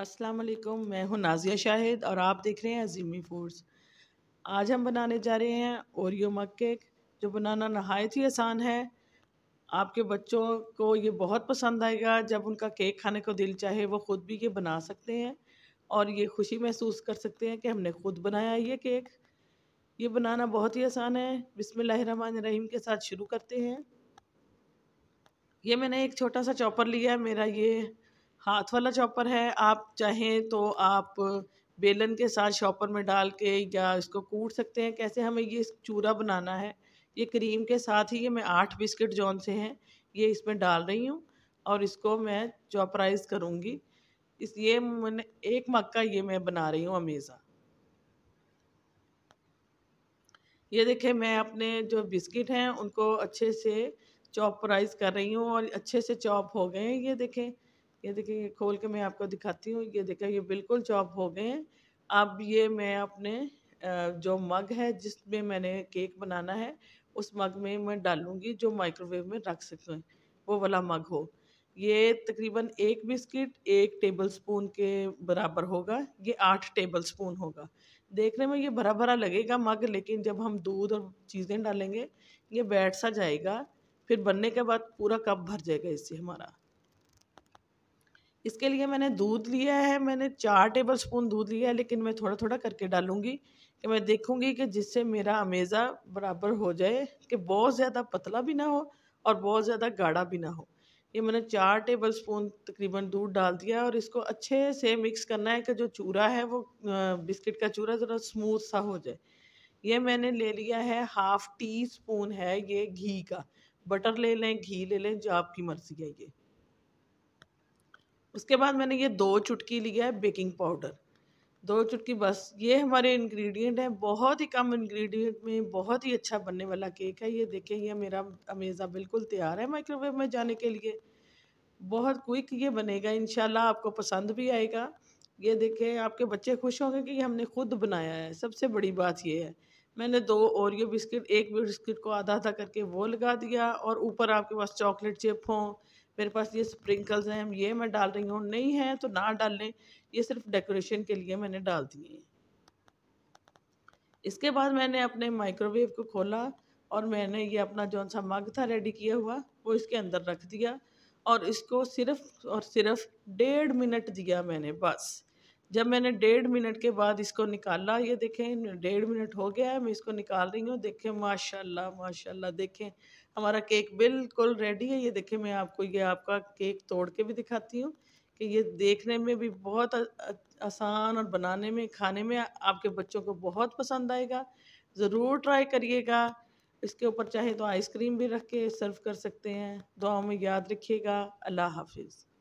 अस्सलाम वालेकुम मैं हूं नाजिया शाहिद और आप देख रहे हैं अजीमी फूड्स आज हम बनाने जा रहे हैं ओरियो मग केक जो बनाना नहायत ही आसान है आपके बच्चों को ये बहुत पसंद आएगा जब उनका केक खाने को दिल चाहे वो ख़ुद भी ये बना सकते हैं और ये खुशी महसूस कर सकते हैं कि हमने ख़ुद बनाया ये केक ये बनाना बहुत ही आसान है बिसमान रहीम के साथ शुरू करते हैं ये मैंने एक छोटा सा चॉपर लिया है मेरा ये हाथ वाला चॉपर है आप चाहें तो आप बेलन के साथ शॉपर में डाल के या इसको कूट सकते हैं कैसे हमें ये चूरा बनाना है ये क्रीम के साथ ही ये मैं आठ बिस्किट जौन से हैं ये इसमें डाल रही हूँ और इसको मैं चॉपराइज करूँगी इस ये मैंने एक मग का ये मैं बना रही हूँ अमेज़ा ये देखें मैं अपने जो बिस्किट हैं उनको अच्छे से चॉपराइज कर रही हूँ और अच्छे से चॉप हो गए हैं ये देखें ये देखिए ये खोल के मैं आपको दिखाती हूँ ये देखिए ये बिल्कुल चॉप हो गए हैं अब ये मैं अपने जो मग है जिसमें मैंने केक बनाना है उस मग में मैं डालूँगी जो माइक्रोवेव में रख सकूँ वो वाला मग हो ये तकरीबन एक बिस्किट एक टेबल स्पून के बराबर होगा ये आठ टेबल स्पून होगा देखने में ये भरा भरा लगेगा मग लेकिन जब हम दूध और चीज़ें डालेंगे ये बैठ सा जाएगा फिर बनने के बाद पूरा कप भर जाएगा इससे हमारा इसके लिए मैंने दूध लिया है मैंने चार टेबल स्पून दूध लिया है लेकिन मैं थोड़ा थोड़ा करके डालूंगी कि मैं देखूँगी कि जिससे मेरा अमेज़ा बराबर हो जाए कि बहुत ज़्यादा पतला भी ना हो और बहुत ज़्यादा गाढ़ा भी ना हो ये मैंने चार टेबल स्पून तकरीबन दूध डाल दिया और इसको अच्छे से मिक्स करना है कि जो चूरा है वो बिस्किट का चूरा ज़रा स्मूथ सा हो जाए ये मैंने ले लिया है हाफ़ टी स्पून है ये घी का बटर ले लें घी ले लें जो आपकी मर्ज़ी है ये उसके बाद मैंने ये दो चुटकी लिया है बेकिंग पाउडर दो चुटकी बस ये हमारे इंग्रेडिएंट हैं बहुत ही कम इंग्रेडिएंट में बहुत ही अच्छा बनने वाला केक है ये देखें ये मेरा अमेज़ा बिल्कुल तैयार है माइक्रोवेव में जाने के लिए बहुत क्विक ये बनेगा इन आपको पसंद भी आएगा ये देखें आपके बच्चे खुश होंगे कि हमने खुद बनाया है सबसे बड़ी बात ये है मैंने दो ओरियो बिस्किट एक बिस्किट को आधा आधा करके वो लगा दिया और ऊपर आपके पास चॉकलेट चिप हों मेरे पास ये स्प्रिंकल्स हैं ये मैं डाल रही हूँ नहीं है तो ना डालें ये सिर्फ डेकोरेशन के लिए मैंने डाल दिए हैं इसके बाद मैंने अपने माइक्रोवेव को खोला और मैंने ये अपना जौन सा मग था रेडी किया हुआ वो इसके अंदर रख दिया और इसको सिर्फ और सिर्फ डेढ़ मिनट दिया मैंने बस जब मैंने डेढ़ मिनट के बाद इसको निकाला ये देखें डेढ़ मिनट हो गया है मैं इसको निकाल रही हूँ देखें माशाल्लाह माशाल्लाह देखें हमारा केक बिल्कुल रेडी है ये देखें मैं आपको ये आपका केक तोड़ के भी दिखाती हूँ कि ये देखने में भी बहुत आसान और बनाने में खाने में आपके बच्चों को बहुत पसंद आएगा ज़रूर ट्राई करिएगा इसके ऊपर चाहे तो आइसक्रीम भी रख के सर्व कर सकते हैं दुआ में याद रखिएगा अल्लाह हाफिज़